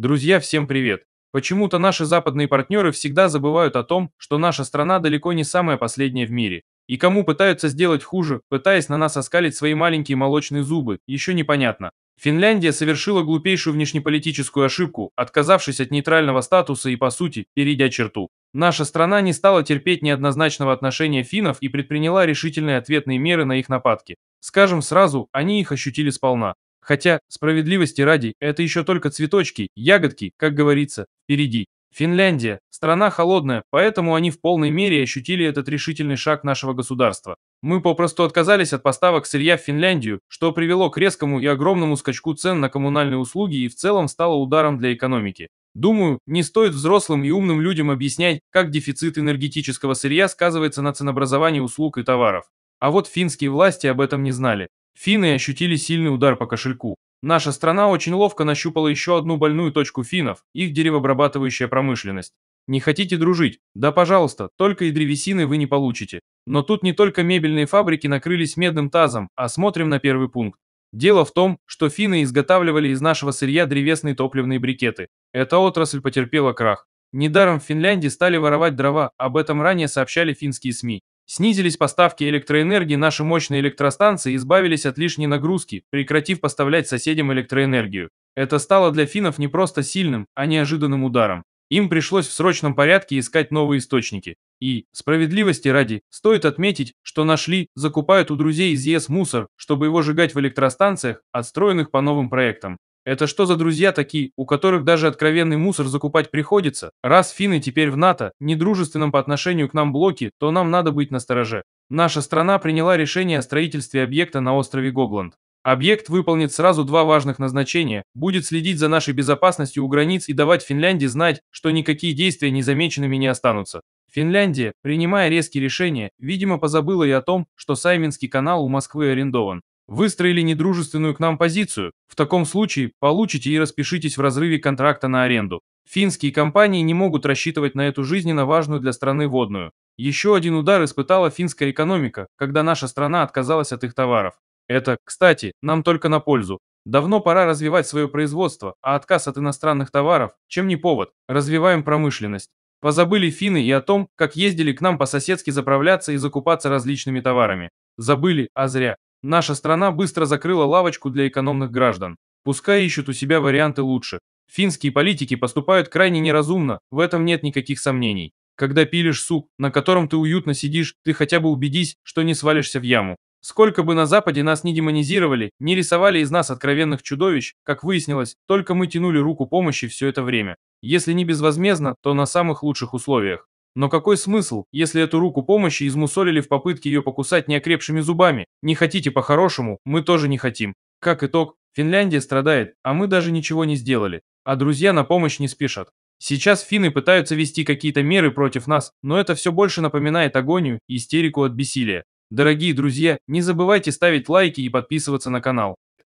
Друзья, всем привет! Почему-то наши западные партнеры всегда забывают о том, что наша страна далеко не самая последняя в мире. И кому пытаются сделать хуже, пытаясь на нас оскалить свои маленькие молочные зубы, еще непонятно. Финляндия совершила глупейшую внешнеполитическую ошибку, отказавшись от нейтрального статуса и, по сути, перейдя черту. Наша страна не стала терпеть неоднозначного отношения финнов и предприняла решительные ответные меры на их нападки. Скажем сразу, они их ощутили сполна. Хотя, справедливости ради, это еще только цветочки, ягодки, как говорится, впереди. Финляндия – страна холодная, поэтому они в полной мере ощутили этот решительный шаг нашего государства. Мы попросту отказались от поставок сырья в Финляндию, что привело к резкому и огромному скачку цен на коммунальные услуги и в целом стало ударом для экономики. Думаю, не стоит взрослым и умным людям объяснять, как дефицит энергетического сырья сказывается на ценообразовании услуг и товаров. А вот финские власти об этом не знали. Финны ощутили сильный удар по кошельку. Наша страна очень ловко нащупала еще одну больную точку финнов, их деревообрабатывающая промышленность. Не хотите дружить? Да пожалуйста, только и древесины вы не получите. Но тут не только мебельные фабрики накрылись медным тазом, а смотрим на первый пункт. Дело в том, что финны изготавливали из нашего сырья древесные топливные брикеты. Эта отрасль потерпела крах. Недаром в Финляндии стали воровать дрова, об этом ранее сообщали финские СМИ. Снизились поставки электроэнергии, наши мощные электростанции избавились от лишней нагрузки, прекратив поставлять соседям электроэнергию. Это стало для финнов не просто сильным, а неожиданным ударом. Им пришлось в срочном порядке искать новые источники. И, справедливости ради, стоит отметить, что нашли, закупают у друзей из ЕС мусор, чтобы его сжигать в электростанциях, отстроенных по новым проектам. Это что за друзья такие, у которых даже откровенный мусор закупать приходится? Раз финны теперь в НАТО, недружественном по отношению к нам блоке, то нам надо быть настороже. Наша страна приняла решение о строительстве объекта на острове Гогланд. Объект выполнит сразу два важных назначения, будет следить за нашей безопасностью у границ и давать Финляндии знать, что никакие действия незамеченными не останутся. Финляндия, принимая резкие решения, видимо позабыла и о том, что Сайминский канал у Москвы арендован. Выстроили недружественную к нам позицию. В таком случае получите и распишитесь в разрыве контракта на аренду. Финские компании не могут рассчитывать на эту жизненно важную для страны водную. Еще один удар испытала финская экономика, когда наша страна отказалась от их товаров. Это, кстати, нам только на пользу. Давно пора развивать свое производство, а отказ от иностранных товаров, чем не повод, развиваем промышленность. Позабыли финны и о том, как ездили к нам по-соседски заправляться и закупаться различными товарами. Забыли, а зря. Наша страна быстро закрыла лавочку для экономных граждан. Пускай ищут у себя варианты лучше. Финские политики поступают крайне неразумно, в этом нет никаких сомнений. Когда пилишь суп, на котором ты уютно сидишь, ты хотя бы убедись, что не свалишься в яму. Сколько бы на Западе нас не демонизировали, не рисовали из нас откровенных чудовищ, как выяснилось, только мы тянули руку помощи все это время. Если не безвозмездно, то на самых лучших условиях. Но какой смысл, если эту руку помощи измусолили в попытке ее покусать неокрепшими зубами? Не хотите по-хорошему, мы тоже не хотим. Как итог, Финляндия страдает, а мы даже ничего не сделали. А друзья на помощь не спешат. Сейчас финны пытаются вести какие-то меры против нас, но это все больше напоминает агонию и истерику от бессилия. Дорогие друзья, не забывайте ставить лайки и подписываться на канал.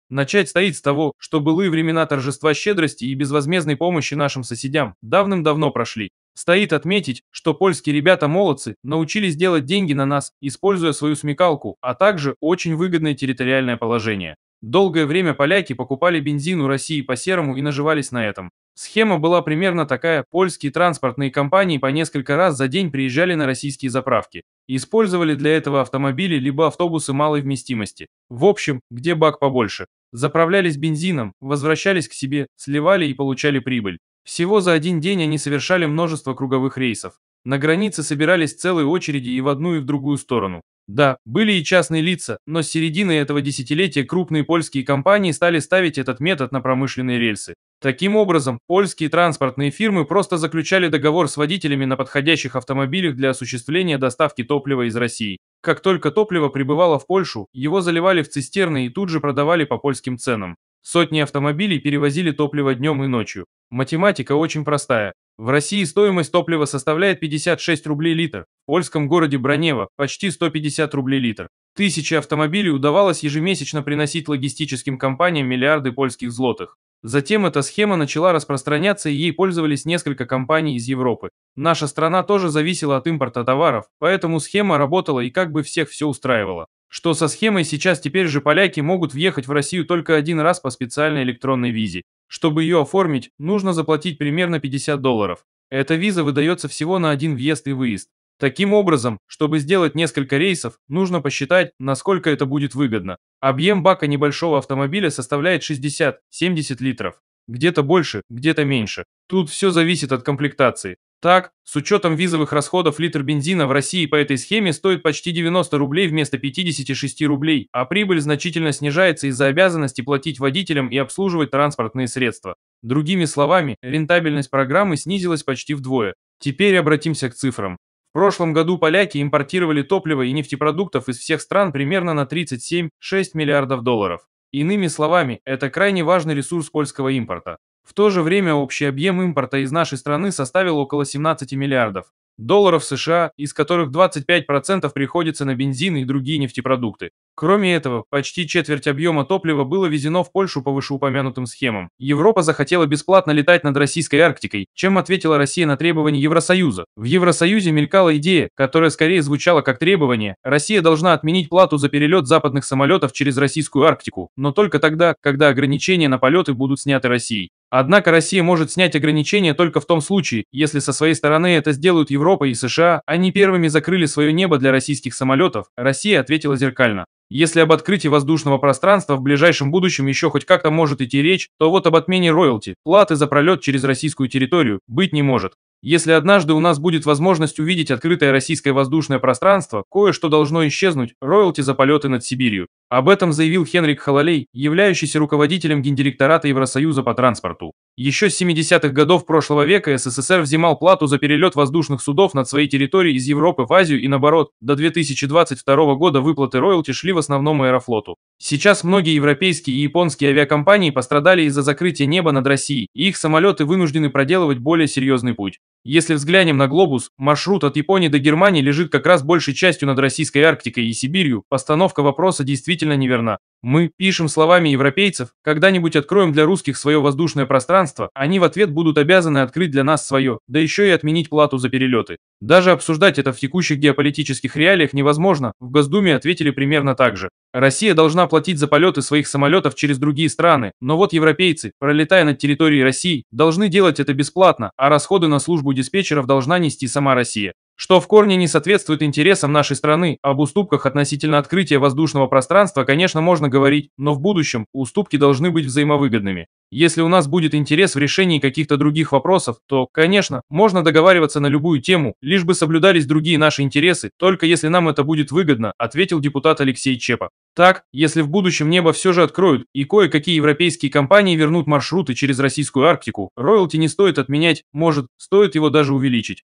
Начать стоит с того, что былые времена торжества щедрости и безвозмездной помощи нашим соседям давным-давно прошли. Стоит отметить, что польские ребята-молодцы научились делать деньги на нас, используя свою смекалку, а также очень выгодное территориальное положение. Долгое время поляки покупали бензин у России по серому и наживались на этом. Схема была примерно такая, польские транспортные компании по несколько раз за день приезжали на российские заправки и использовали для этого автомобили либо автобусы малой вместимости, в общем, где бак побольше. Заправлялись бензином, возвращались к себе, сливали и получали прибыль. Всего за один день они совершали множество круговых рейсов. На границе собирались целые очереди и в одну, и в другую сторону. Да, были и частные лица, но с середины этого десятилетия крупные польские компании стали ставить этот метод на промышленные рельсы. Таким образом, польские транспортные фирмы просто заключали договор с водителями на подходящих автомобилях для осуществления доставки топлива из России. Как только топливо прибывало в Польшу, его заливали в цистерны и тут же продавали по польским ценам. Сотни автомобилей перевозили топливо днем и ночью. Математика очень простая. В России стоимость топлива составляет 56 рублей литр, в польском городе Бронево – почти 150 рублей литр. Тысячи автомобилей удавалось ежемесячно приносить логистическим компаниям миллиарды польских злотых. Затем эта схема начала распространяться и ей пользовались несколько компаний из Европы. Наша страна тоже зависела от импорта товаров, поэтому схема работала и как бы всех все устраивала что со схемой сейчас теперь же поляки могут въехать в Россию только один раз по специальной электронной визе. Чтобы ее оформить, нужно заплатить примерно 50 долларов. Эта виза выдается всего на один въезд и выезд. Таким образом, чтобы сделать несколько рейсов, нужно посчитать, насколько это будет выгодно. Объем бака небольшого автомобиля составляет 60-70 литров. Где-то больше, где-то меньше. Тут все зависит от комплектации. Так, с учетом визовых расходов литр бензина в России по этой схеме стоит почти 90 рублей вместо 56 рублей, а прибыль значительно снижается из-за обязанности платить водителям и обслуживать транспортные средства. Другими словами, рентабельность программы снизилась почти вдвое. Теперь обратимся к цифрам. В прошлом году поляки импортировали топливо и нефтепродуктов из всех стран примерно на 37,6 миллиардов долларов. Иными словами, это крайне важный ресурс польского импорта. В то же время общий объем импорта из нашей страны составил около 17 миллиардов, долларов США, из которых 25% приходится на бензин и другие нефтепродукты. Кроме этого, почти четверть объема топлива было везено в Польшу по вышеупомянутым схемам. Европа захотела бесплатно летать над российской Арктикой, чем ответила Россия на требования Евросоюза. В Евросоюзе мелькала идея, которая скорее звучала как требование, Россия должна отменить плату за перелет западных самолетов через российскую Арктику, но только тогда, когда ограничения на полеты будут сняты Россией. Однако Россия может снять ограничения только в том случае, если со своей стороны это сделают Европа и США, они первыми закрыли свое небо для российских самолетов, Россия ответила зеркально. Если об открытии воздушного пространства в ближайшем будущем еще хоть как-то может идти речь, то вот об отмене роялти, платы за пролет через российскую территорию, быть не может. Если однажды у нас будет возможность увидеть открытое российское воздушное пространство, кое-что должно исчезнуть – роялти за полеты над Сибирью. Об этом заявил Хенрик Хололей, являющийся руководителем Гендиректората Евросоюза по транспорту. Еще с 70-х годов прошлого века СССР взимал плату за перелет воздушных судов над своей территорией из Европы в Азию и наоборот. До 2022 года выплаты роялти шли в основном аэрофлоту. Сейчас многие европейские и японские авиакомпании пострадали из-за закрытия неба над Россией, и их самолеты вынуждены проделывать более серьезный путь. Если взглянем на глобус, маршрут от Японии до Германии лежит как раз большей частью над Российской Арктикой и Сибирью, постановка вопроса действительно неверна. Мы пишем словами европейцев, когда-нибудь откроем для русских свое воздушное пространство, они в ответ будут обязаны открыть для нас свое, да еще и отменить плату за перелеты. Даже обсуждать это в текущих геополитических реалиях невозможно, в Госдуме ответили примерно так же. Россия должна платить за полеты своих самолетов через другие страны, но вот европейцы, пролетая над территорией России, должны делать это бесплатно, а расходы на службу диспетчеров должна нести сама Россия что в корне не соответствует интересам нашей страны. Об уступках относительно открытия воздушного пространства, конечно, можно говорить, но в будущем уступки должны быть взаимовыгодными. Если у нас будет интерес в решении каких-то других вопросов, то, конечно, можно договариваться на любую тему, лишь бы соблюдались другие наши интересы, только если нам это будет выгодно, ответил депутат Алексей Чепа. Так, если в будущем небо все же откроют и кое-какие европейские компании вернут маршруты через российскую Арктику, роялти не стоит отменять, может, стоит его даже увеличить.